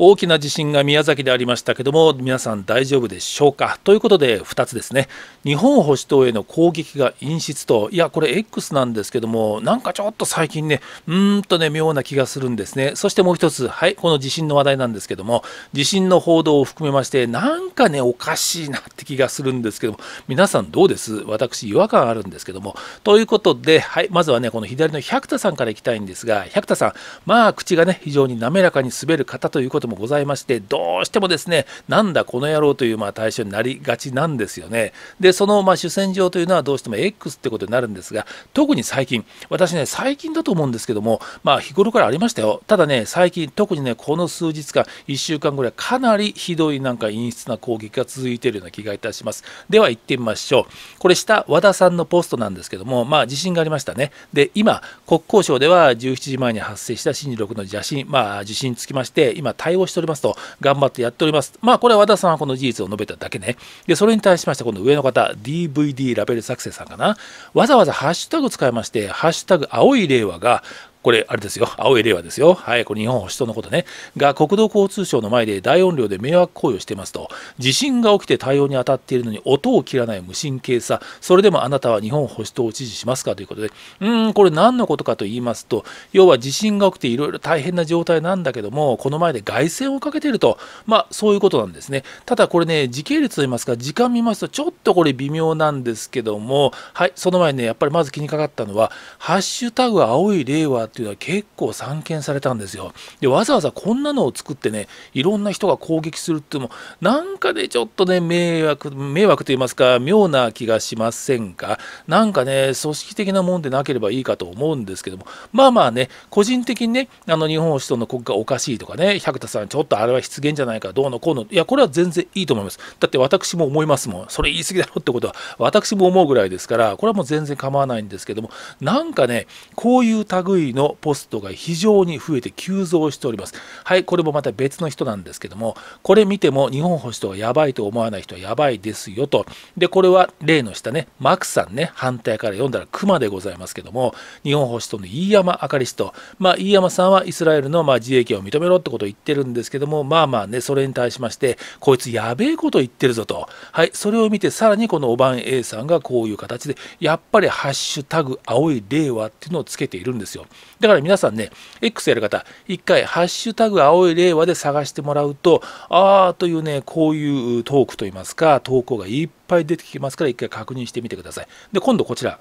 大きな地震が宮崎でありましたけども皆さん大丈夫でしょうかということで2つですね日本保守党への攻撃が陰湿といやこれ X なんですけどもなんかちょっと最近ねうーんとね妙な気がするんですねそしてもう1つはいこの地震の話題なんですけども地震の報道を含めましてなんかねおかしいなって気がするんですけども皆さんどうです私違和感あるんですけどもということではいまずはねこの左の百田さんからいきたいんですが百田さんまあ口がね非常に滑らかに滑る方ということもございましてどうしてもですねなんだこの野郎というまあ対象になりがちなんですよねでそのまあ主戦場というのはどうしても X ってことになるんですが特に最近私ね最近だと思うんですけどもまあ日頃からありましたよただね最近特にねこの数日間1週間ぐらいかなりひどいなんか陰湿な攻撃が続いているような気がいたしますでは行ってみましょうこれ下和田さんのポストなんですけどもまあ地震がありましたねで今国交省では17時前に発生した震度6の地震まあ地震につきまして今台湾をしておりますと、頑張ってやっております。まあ、これは和田さんはこの事実を述べただけね。で、それに対しまして、この上の方、DVD ラベル作成さんかな。わざわざハッシュタグ使いまして、ハッシュタグ青い令和がこれ、あれですよ。青い令和ですよ。はい。これ日本保守党のことね。が、国土交通省の前で大音量で迷惑行為をしていますと。地震が起きて対応に当たっているのに音を切らない無神経さ。それでもあなたは日本保守党を支持しますかということで。うーん、これ何のことかと言いますと、要は地震が起きていろいろ大変な状態なんだけども、この前で凱旋をかけていると。まあ、そういうことなんですね。ただこれね、時系列と言いますか、時間見ますとちょっとこれ微妙なんですけども、はい。その前にね、やっぱりまず気にかかったのは、ハッシュタグ青い令和っていうのは結構散見されたんですよ。でわざわざこんなのを作ってねいろんな人が攻撃するっていうのもなんかねちょっとね迷惑迷惑と言いますか妙な気がしませんかなんかね組織的なもんでなければいいかと思うんですけどもまあまあね個人的にねあの日本首守の国家おかしいとかね百田さんちょっとあれは失言じゃないかどうのこうのいやこれは全然いいと思います。だって私も思いますもんそれ言い過ぎだろってことは私も思うぐらいですからこれはもう全然構わないんですけどもなんかねこういう類ののポストが非常に増えて急増しております。はい、これもまた別の人なんですけども、これ見ても日本保守党はやばいと思わない人はやばいですよと。で、これは例の下ね、マクさんね、反対から読んだら熊でございますけども、日本保守党の飯山あかり氏と、まあ、飯山さんはイスラエルのま自衛権を認めろってことを言ってるんですけども、まあまあね、それに対しまして、こいつやべえこと言ってるぞと。はい、それを見て、さらにこのおばん A さんがこういう形で、やっぱりハッシュタグ青い令和っていうのをつけているんですよ。だから皆さんね、X やる方、一回、ハッシュタグ青い令和で探してもらうと、あーというね、こういうトークといいますか、投稿がいっぱい出てきますから、一回確認してみてください。で、今度こちら。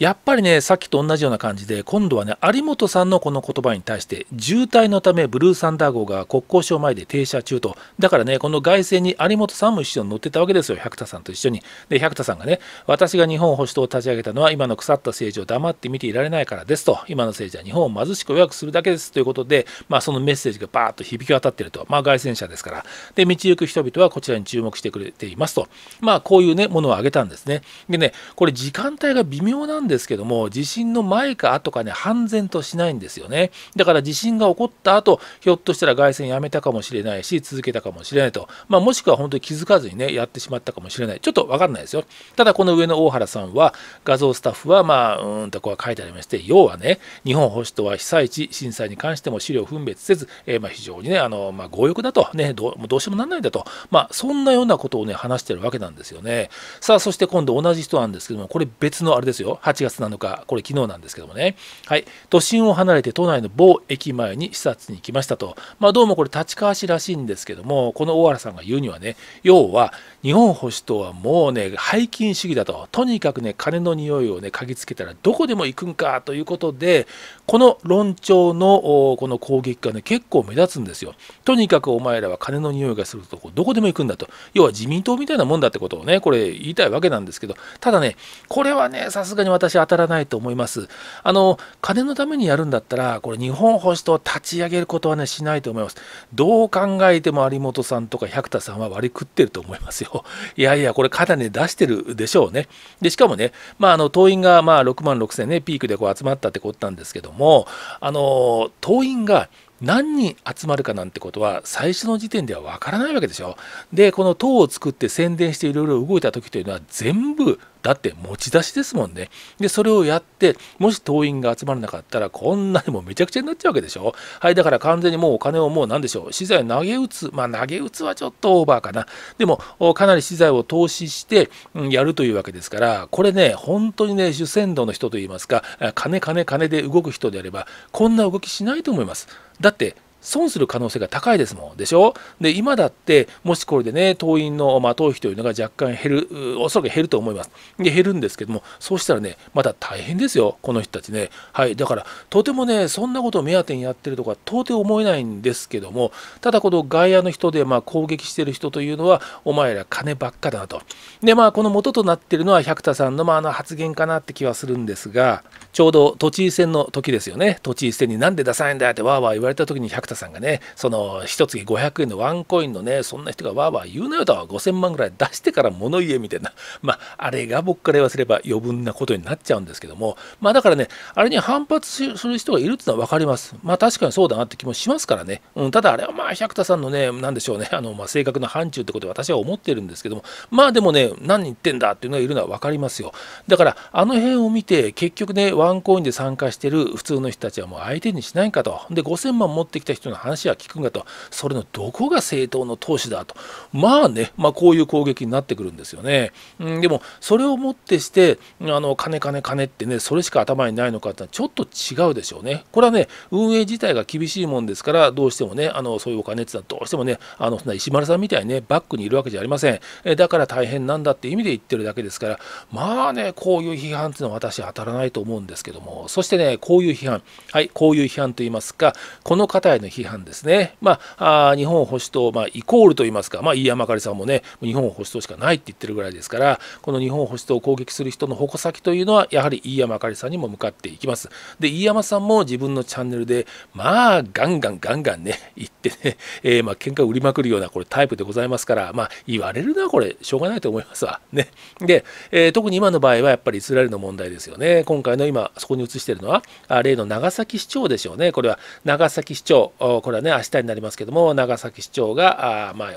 やっぱりねさっきと同じような感じで今度はね有本さんのこの言葉に対して渋滞のためブルーサンダー号が国交省前で停車中とだからねこの外線に有本さんも一緒に乗ってたわけですよ百田さんと一緒にで百田さんがね私が日本保守党を立ち上げたのは今の腐った政治を黙って見ていられないからですと今の政治は日本を貧しく弱くするだけですということで、まあ、そのメッセージがバーッと響き渡っていると、まあ、外線車ですからで道行く人々はこちらに注目してくれていますと、まあ、こういう、ね、ものを挙げたんですねでねこれ時間帯が微妙なんですけども地震の前か後かね判然としないんですよねだから地震が起こった後ひょっとしたら凱旋やめたかもしれないし続けたかもしれないと、まあ、もしくは本当に気づかずにねやってしまったかもしれないちょっと分かんないですよただこの上の大原さんは画像スタッフはまあうんとこう書いてありまして要はね日本保守党は被災地震災に関しても資料分別せず、えー、まあ非常にねあの、まあ、強欲だとねどうどうしてもなんないんだと、まあ、そんなようなことをね話してるわけなんですよねさあそして今度同じ人なんですけどもこれ別のあれですよ8 8月7日、これ昨日なんですけどもね、はい、都心を離れて都内の某駅前に視察に来ましたと、まあ、どうもこれ立川市らしいんですけども、この大原さんが言うにはね、要は日本保守党はもうね、背金主義だと、とにかくね、金の匂いをね、嗅ぎつけたらどこでも行くんかということで、この論調のこの攻撃がね、結構目立つんですよ。とにかくお前らは金の匂いがするとこ、どこでも行くんだと、要は自民党みたいなもんだってことをね、これ言いたいわけなんですけど、ただね、これはね、さすがに私私当たらないと思います。あの、金のためにやるんだったら、これ日本保守党立ち上げることはね、しないと思います。どう考えても有本さんとか百田さんは割り食ってると思いますよ。いやいや、これかなり出してるでしょうね。で、しかもね、まあ、あの、党員がまあ6万6千ね、ピークでこう集まったってことなんですけども、あの、党員が何人集まるかなんてことは最初の時点ではわからないわけでしょ。で、この党を作って宣伝していろいろ動いた時というのは全部だって持ち出しですもんね。で、それをやって、もし党員が集まらなかったら、こんなにもめちゃくちゃになっちゃうわけでしょ。はい、だから完全にもうお金をもう何でしょう、資材投げ打つ。まあ、投げ打つはちょっとオーバーかな。でも、かなり資材を投資して、うん、やるというわけですから、これね、本当にね、主戦道の人といいますか、金、金、金で動く人であれば、こんな動きしないと思います。だって、損する可能性が高いですもんでしょで今だってもしこれでね党員の、まあ、党費というのが若干減るおそらく減ると思いますで減るんですけどもそうしたらねまだ大変ですよこの人たちねはいだからとてもねそんなことを目当てにやってるとか到底思えないんですけどもただこの外野の人で、まあ、攻撃してる人というのはお前ら金ばっかだなとでまあこの元となってるのは百田さんの,、まあ、あの発言かなって気はするんですがちょうど都知事選の時ですよね都知事選になんで出さないんだってわーわー言われた時に百田さんがねその一月500円のワンコインのねそんな人がわーわー言うなよと5000万ぐらい出してから物言えみたいな まああれが僕から言わせれば余分なことになっちゃうんですけどもまあだからねあれに反発する人がいるっていうのは分かりますまあ確かにそうだなって気もしますからね、うん、ただあれはまあ百田さんのね何でしょうねあのまあ性格の範疇ってことで私は思ってるんですけどもまあでもね何言ってんだっていうのがいるのは分かりますよだからあの辺を見て結局ねワンコインで参加してる普通の人たちはもう相手にしないかと。で、5000万持ってきた人の話は聞くんかと。それのどこが政党の党首だと。まあね、まあ、こういう攻撃になってくるんですよね。うん、でも、それをもってして、あの、金金金ってね、それしか頭にないのかってちょっと違うでしょうね。これはね、運営自体が厳しいもんですから、どうしてもね、あの、そういうお金ってのはどうしてもね、あの、そんな石丸さんみたいにね、バックにいるわけじゃありません。えだから大変なんだって意味で言ってるだけですから、まあね、こういう批判っていうのは私当たらないと思うんでですけども、そしてね、こういう批判、はい、こういう批判といいますか、この方への批判ですね、まあ、あ日本保守党、まあ、イコールといいますか、まあ、飯山あかりさんもね、日本保守党しかないって言ってるぐらいですから、この日本保守党を攻撃する人の矛先というのは、やはり飯山あかりさんにも向かっていきます。で、飯山さんも自分のチャンネルで、まあ、ガンガンガンガンね、言ってってね、えー、まあ喧嘩売りまくるようなこれタイプでございますから、まあ、言われるのはこれしょうがないと思いますわ。ね、で、えー、特に今の場合はやっぱりイスラエルの問題ですよね。今回の今そこに映しているのはあ例の長崎市長でしょうね。これは長崎市長これはね明日になりますけども長崎市長があ、まあ、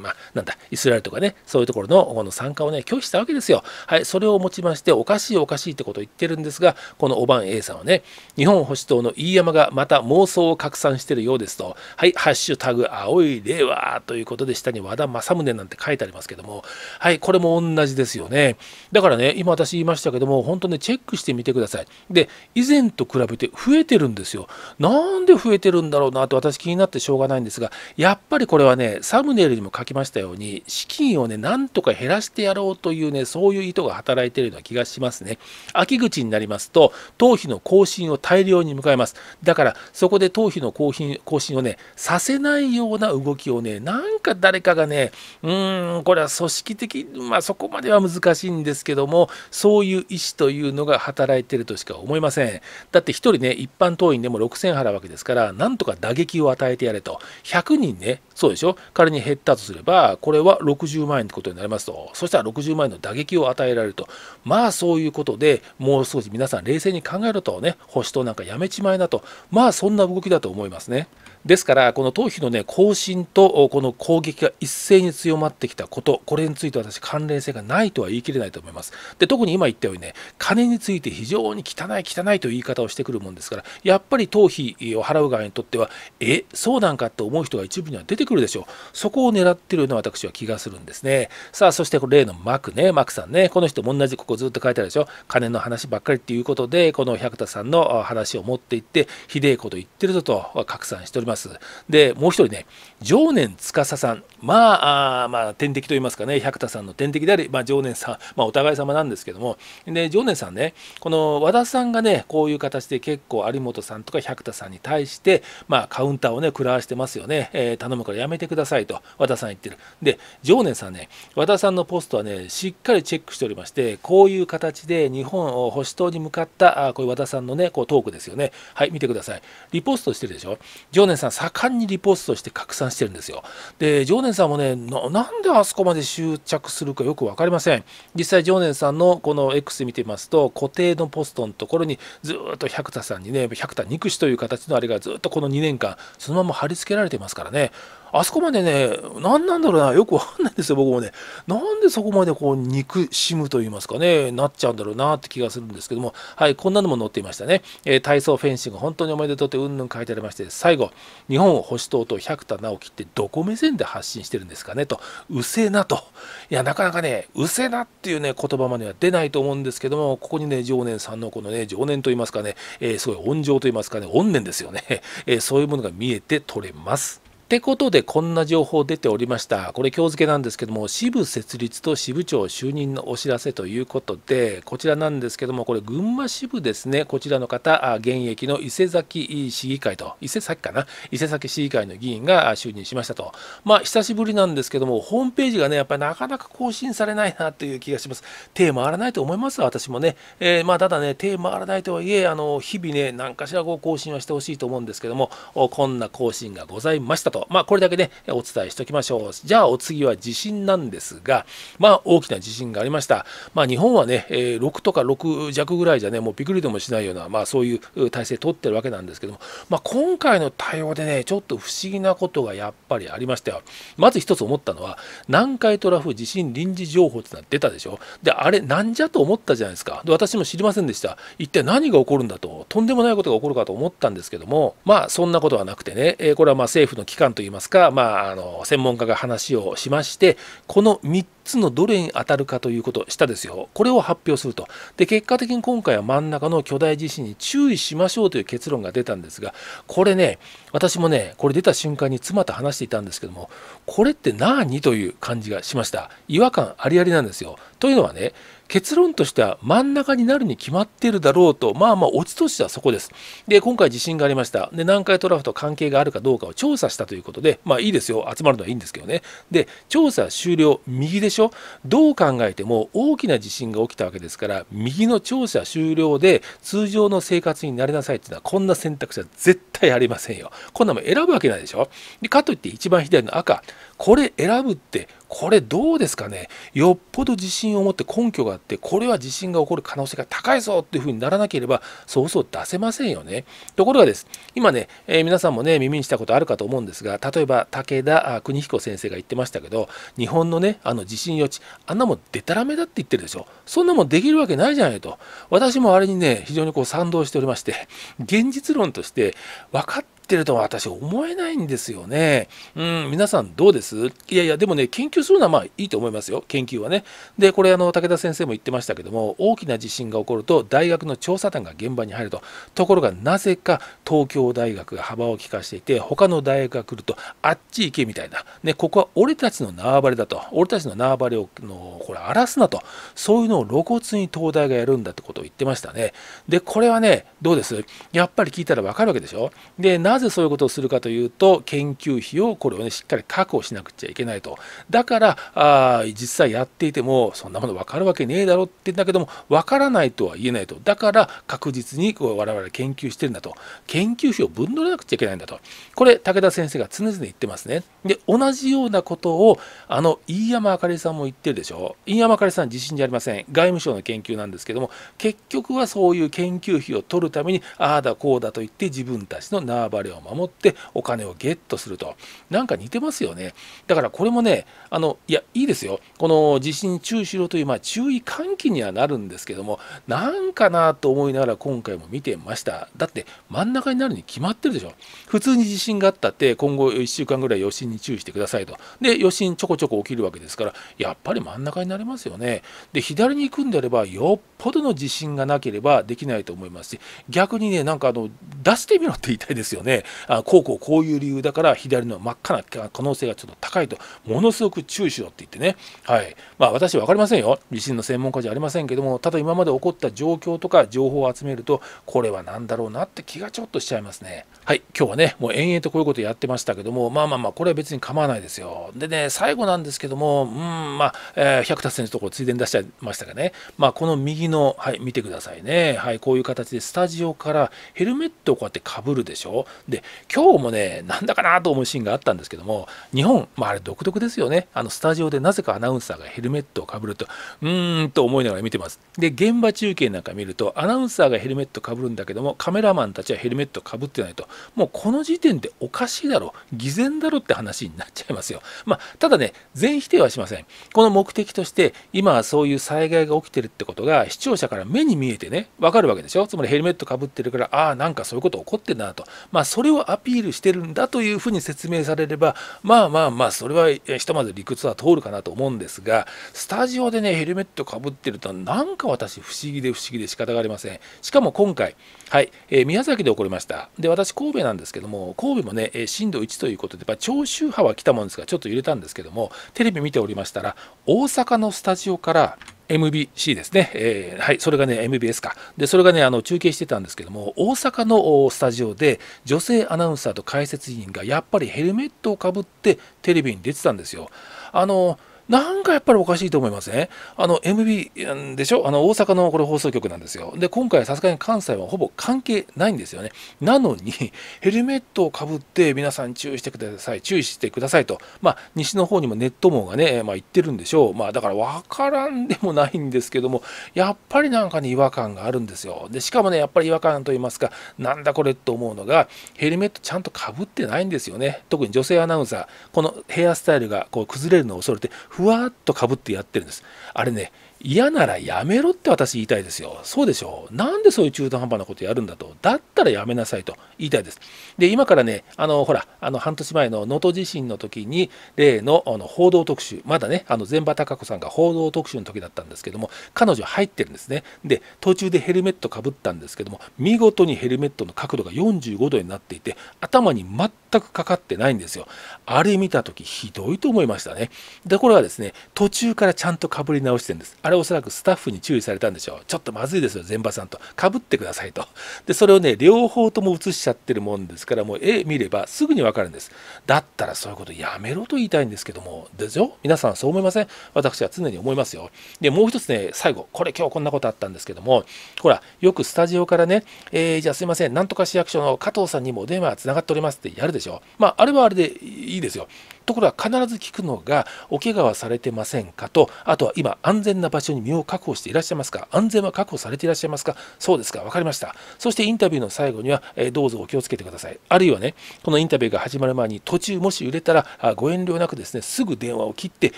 まあ、なんだイスラエルとかねそういうところのこの参加をね拒否したわけですよ。はい、それをもちましておかしいおかしいってことを言ってるんですがこのおばん A さんはね日本保守党の飯山がまた妄想を拡散してるようですとはいハッシュタグ青い令和」ということで下に和田政宗なんて書いてありますけどもはいこれも同じですよねだからね今私言いましたけども本当ねチェックしてみてくださいで以前と比べて増えてるんですよなんで増えてるんだろうなと私気になってしょうがないんですがやっぱりこれはねサムネイルにも書きましたように資金をねなんとか減らしてやろうというねそういう意図が働いてるような気がしますね秋口になりますと頭皮の更新を大量に迎えますだからそこで頭皮の更新をねさせないような動きをねなんか誰かがねうーんこれは組織的まあそこまでは難しいんですけどもそういう意思というのが働いてるとしか思いませんだって1人ね一般党員でも6000払うわけですからなんとか打撃を与えてやれと100人ねそうでしょ仮に減ったとすればこれは60万円ってことになりますとそしたら60万円の打撃を与えられるとまあそういうことでもう少し皆さん冷静に考えるとね保守党なんかやめちまいなとまあそんな動きだと思いますね。ですから、この頭皮の、ね、更新とこの攻撃が一斉に強まってきたこと、これについて私、関連性がないとは言い切れないと思います。で特に今言ったようにね、金について非常に汚い、汚いという言い方をしてくるもんですから、やっぱり頭皮を払う側にとっては、え、そうなんかと思う人が一部には出てくるでしょう。そこを狙っているような私は気がするんですね。さあ、そして例のマクね、マクさんね、この人も同じ、ここずっと書いてあるでしょ、金の話ばっかりということで、この百田さんの話を持っていって、ひでえこと言ってるぞと拡散しております。ます。でもう一人ね常年司さんまあまあ天敵といいますかね百田さんの天敵であり、まあ、常年さん、まあ、お互い様なんですけどもで常年さんねこの和田さんがねこういう形で結構有本さんとか百田さんに対して、まあ、カウンターをね食らわしてますよね、えー、頼むからやめてくださいと和田さん言ってるで常年さんね和田さんのポストはねしっかりチェックしておりましてこういう形で日本を保守党に向かったあこういう和田さんのねこうトークですよねはい見てくださいリポストしてるでしょ常年さん盛んにリポストして拡散してるんですよ。で、常念さんもねな、なんであそこまで執着するかよく分かりません。実際、常念さんのこの X 見てみますと、固定のポストのところにずっと百田さんにね、百田憎しという形のあれがずっとこの2年間、そのまま貼り付けられてますからね。あそこまでね、何なんだろうな、よくわかんないんですよ、僕もね。なんでそこまでこう、憎しむと言いますかね、なっちゃうんだろうなって気がするんですけども、はい、こんなのも載っていましたね。えー、体操フェンシング、本当におめでとうってうんぬん書いてありまして、最後、日本保守党と百田直樹ってどこ目線で発信してるんですかねと、うせなと。いや、なかなかね、うせなっていうね、言葉までは出ないと思うんですけども、ここにね、常年さんのこのね、常年と言いますかね、えー、すごい温情と言いますかね、怨念ですよね。えー、そういうものが見えて取れます。ってことでこんな情報出ておりました。これ今日付けなんですけども、支部設立と支部長就任のお知らせということで、こちらなんですけども、これ群馬支部ですね、こちらの方、現役の伊勢崎市議会と、伊勢崎かな、伊勢崎市議会の議員が就任しましたと。まあ、久しぶりなんですけども、ホームページがね、やっぱりなかなか更新されないなという気がします。手回らないと思います、私もね。えー、まあ、ただね、手回らないとはいえ、あの日々ね、何かしらこう更新はしてほしいと思うんですけども、こんな更新がございましたと。まあ、これだけね、お伝えしておきましょう。じゃあ、お次は地震なんですが、まあ、大きな地震がありました。まあ、日本はね、6とか6弱ぐらいじゃね、もうびくりでもしないような、まあ、そういう体制取ってるわけなんですけども、まあ、今回の対応でね、ちょっと不思議なことがやっぱりありましたよ。まず一つ思ったのは、南海トラフ地震臨時情報ってのは出たでしょ。で、あれ、なんじゃと思ったじゃないですか。で、私も知りませんでした。一体何が起こるんだと、とんでもないことが起こるかと思ったんですけども、まあ、そんなことはなくてね、これはまあ政府の機関といいますか、まあ、あの専門家が話をしましてこの3つのどれに当たるかということ、下ですよ。これを発表すると。で、結果的に今回は真ん中の巨大地震に注意しましょうという結論が出たんですが、これね、私もね、これ出た瞬間に妻と話していたんですけども、これって何という感じがしました。違和感ありありなんですよ。というのはね、結論としては真ん中になるに決まってるだろうと、まあまあ、オチとしてはそこです。で、今回地震がありました。で、南海トラフと関係があるかどうかを調査したということで、まあいいですよ。集まるのはいいんですけどね。で、調査終了、右でしょどう考えても大きな地震が起きたわけですから右の庁舎終了で通常の生活になりなさいっていうのはこんな選択肢は絶対ありませんよこんなもん選ぶわけないでしょでかといって一番左の赤これ選ぶってこれどうですかねよっぽど自信を持って根拠があってこれは地震が起こる可能性が高いぞっていうふうにならなければそうそう出せませんよねところがです今ね、えー、皆さんもね耳にしたことあるかと思うんですが例えば武田邦彦先生が言ってましたけど日本のねあの地震予知あんなもんでたらめだって言ってるでしょそんなもんできるわけないじゃないと私もあれにね非常にこう賛同しておりまして現実論として分かっってるとは私思えないんですよね。うん、皆さんどうですいやいや、でもね、研究するのはまあいいと思いますよ、研究はね。で、これ、あの、武田先生も言ってましたけども、大きな地震が起こると、大学の調査団が現場に入ると。ところが、なぜか東京大学が幅を利かしていて、他の大学が来ると、あっち行けみたいな。ね、ここは俺たちの縄張りだと。俺たちの縄張りを、のこれ、荒らすなと。そういうのを露骨に東大がやるんだってことを言ってましたね。で、これはね、どうですやっぱり聞いたらわかるわけでしょ。で、なぜそういうことをするかというと研究費をこれをねしっかり確保しなくちゃいけないとだからあ実際やっていてもそんなもの分かるわけねえだろって言うんだけども分からないとは言えないとだから確実にこう我々研究してるんだと研究費を分取らなくちゃいけないんだとこれ武田先生が常々言ってますねで同じようなことをあの飯山あかりさんも言ってるでしょ飯山あかりさん自信じゃありません外務省の研究なんですけども結局はそういう研究費を取るためにああだこうだと言って自分たちの縄張りれを守ってお金をゲットするとなんか似てますよねだからこれもねあのいやいいですよこの地震注意しろという、まあ、注意喚起にはなるんですけどもなんかなと思いながら今回も見てましただって真ん中になるに決まってるでしょ普通に地震があったって今後1週間ぐらい余震に注意してくださいとで余震ちょこちょこ起きるわけですからやっぱり真ん中になりますよねで左に行くんであればよっぽどの地震がなければできないと思いますし逆にねなんかあの出してみろって言いたいですよねでこうこうこういう理由だから左の真っ赤な可能性がちょっと高いとものすごく注意しろって言ってね、はいまあ、私分かりませんよ地震の専門家じゃありませんけどもただ今まで起こった状況とか情報を集めるとこれは何だろうなって気がちょっとしちゃいますね。はい今日はねもう延々とこういうことやってましたけどもまあまあまあこれは別に構わないですよ。でね最後なんですけどもうんまあ、えー、百田のところついでに出しちゃいましたがね、まあ、この右の、はい、見てくださいね、はい、こういう形でスタジオからヘルメットをこうやってかぶるでしょで今日もねなんだかなと思うシーンがあったんですけども日本、まあ、あれ独特ですよねあのスタジオでなぜかアナウンサーがヘルメットをかぶるとうーんと思いながら見てますで現場中継なんか見るとアナウンサーがヘルメットかぶるんだけどもカメラマンたちはヘルメットかぶってないともうこの時点でおかしいだろ偽善だろって話になっちゃいますよまあ、ただね全否定はしませんこの目的として今はそういう災害が起きてるってことが視聴者から目に見えてね分かるわけでしょつまりヘルメットかぶってるからああなんかそういうこと起こってんだなとまあそれをアピールしてるんだというふうに説明されればまあまあまあそれはひとまず理屈は通るかなと思うんですがスタジオでねヘルメットかぶってるとなんか私不思議で不思議で仕方がありませんしかも今回はい、えー、宮崎で起こりましたで私神戸なんですけども神戸もね震度1ということでや長州波は来たもんですかちょっと揺れたんですけどもテレビ見ておりましたら大阪のスタジオから MBC ですね、えー、はい、それがね、MBS か、でそれがねあの、中継してたんですけども、大阪のスタジオで、女性アナウンサーと解説員がやっぱりヘルメットをかぶってテレビに出てたんですよ。あのーなんかやっぱりおかしいと思いますね。あの MB でしょあの大阪のこれ放送局なんですよ。で、今回さすがに関西はほぼ関係ないんですよね。なのに、ヘルメットをかぶって皆さん注意してください、注意してくださいと、まあ、西の方にもネット網がね、まあ、言ってるんでしょう。まあ、だから分からんでもないんですけども、やっぱりなんかに違和感があるんですよ。で、しかもね、やっぱり違和感と言いますか、なんだこれと思うのが、ヘルメットちゃんとかぶってないんですよね。特に女性アナウンサー、このヘアスタイルがこう崩れるのを恐れて、不ふわっとかぶってやってるんですあれね嫌ならやめろって私言いたいですよそうでしょなんでそういう中途半端なことやるんだとだったらやめなさいと言いたいですで今からねあのほらあの半年前の能登地震の時に例のあの報道特集まだねあの前場貴子さんが報道特集の時だったんですけども彼女入ってるんですねで途中でヘルメットかぶったんですけども見事にヘルメットの角度が45度になっていて頭に全くかかってないんですよあれ見た時ひどいと思いましたねでこれはですね途中からちゃんとかぶり直してるんですあれおそらくスタッフに注意されたんでしょうちょっとまずいですよ全場さんとかぶってくださいとでそれをね両方とも写しちゃってるもんですからもう絵見ればすぐに分かるんですだったらそういうことやめろと言いたいんですけどもでしょ皆さんそう思いません私は常に思いますよでもう一つね最後これ今日こんなことあったんですけどもほらよくスタジオからね、えー、じゃあすいませんなんとか市役所の加藤さんにもお電話つながっておりますってやるでしょまああれはあれでいいですよところが必ず聞くのが、お怪我はされてませんかと、あとは今、安全な場所に身を確保していらっしゃいますか、安全は確保されていらっしゃいますか、そうですか、分かりました。そしてインタビューの最後には、えどうぞお気をつけてください。あるいはね、このインタビューが始まる前に、途中、もし揺れたら、ご遠慮なくですね、すぐ電話を切って、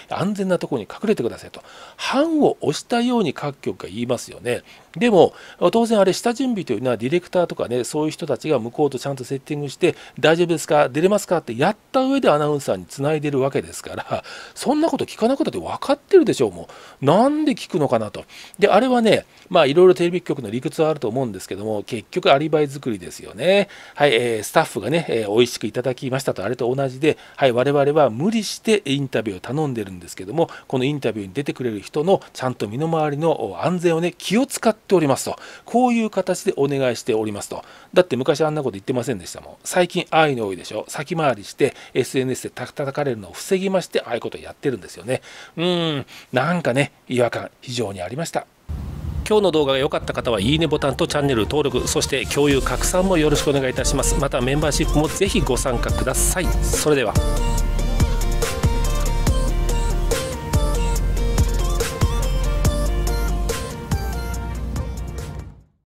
安全なところに隠れてくださいと、判を押したように各局が言いますよね。でも当然あれ下準備というのはディレクターとかねそういう人たちが向こうとちゃんとセッティングして大丈夫ですか出れますかってやった上でアナウンサーにつないでるわけですからそんなこと聞かなくたって分かってるでしょうもうなんで聞くのかなとであれはねまあいろいろテレビ局の理屈はあると思うんですけども結局アリバイ作りですよねはい、えー、スタッフがね、えー、美味しくいただきましたとあれと同じではい我々は無理してインタビューを頼んでるんですけどもこのインタビューに出てくれる人のちゃんと身の回りの安全をね気を使ってっておりますと。こういう形でお願いしておりますと。だって昔あんなこと言ってませんでしたもん。最近ああいうの多いでしょ。先回りして SNS で叩かれるのを防ぎまして、ああいうことやってるんですよね。うーん、なんかね、違和感非常にありました。今日の動画が良かった方はいいねボタンとチャンネル登録そして共有拡散もよろしくお願いいたしますまたメンバーシップもぜひご参加くださいそれでは